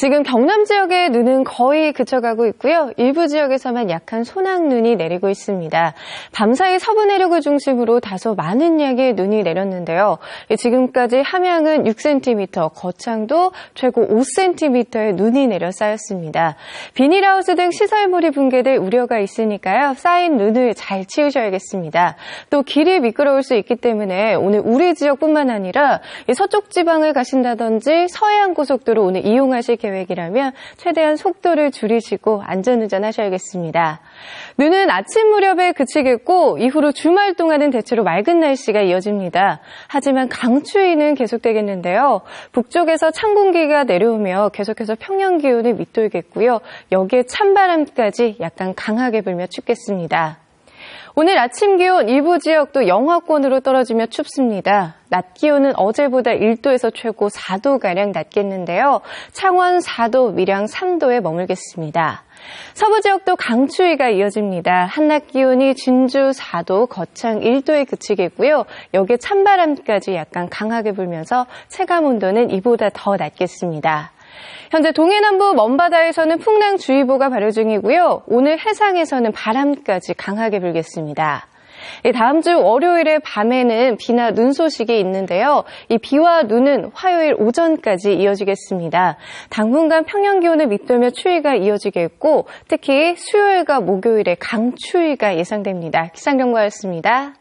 지금 경남 지역에 눈은 거의 그쳐가고 있고요. 일부 지역에서만 약한 소낙눈이 내리고 있습니다. 밤사이 서부 내륙을 중심으로 다소 많은 양의 눈이 내렸는데요. 지금까지 함양은 6cm, 거창도 최고 5cm의 눈이 내려 쌓였습니다. 비닐하우스 등 시설물이 붕괴될 우려가 있으니까요. 쌓인 눈을 잘 치우셔야겠습니다. 또 길이 미끄러울 수 있기 때문에 오늘 우리 지역뿐만 아니라 서쪽 지방을 가신다든지 서해안 고속도로 오늘 이용하실 계획 입니다 계획이라면 최대한 속도를 줄이시고 안전운전 하셔야겠습니다. 눈은 아침 무렵에 그치겠고 이후로 주말 동안은 대체로 맑은 날씨가 이어집니다. 하지만 강추위는 계속되겠는데요. 북쪽에서 찬 공기가 내려오며 계속해서 평년 기온을 밑돌겠고요. 여기에 찬바람까지 약간 강하게 불며 춥겠습니다. 오늘 아침 기온 일부 지역도 영하권으로 떨어지며 춥습니다. 낮 기온은 어제보다 1도에서 최고 4도가량 낮겠는데요. 창원 4도, 밀양 3도에 머물겠습니다. 서부 지역도 강추위가 이어집니다. 한낮 기온이 진주 4도, 거창 1도에 그치겠고요. 여기에 찬바람까지 약간 강하게 불면서 체감 온도는 이보다 더 낮겠습니다. 현재 동해남부 먼바다에서는 풍랑주의보가 발효 중이고요. 오늘 해상에서는 바람까지 강하게 불겠습니다. 예, 다음 주월요일의 밤에는 비나 눈 소식이 있는데요. 이 비와 눈은 화요일 오전까지 이어지겠습니다. 당분간 평년 기온을 밑돌며 추위가 이어지겠고 특히 수요일과 목요일에 강추위가 예상됩니다. 기상경과였습니다.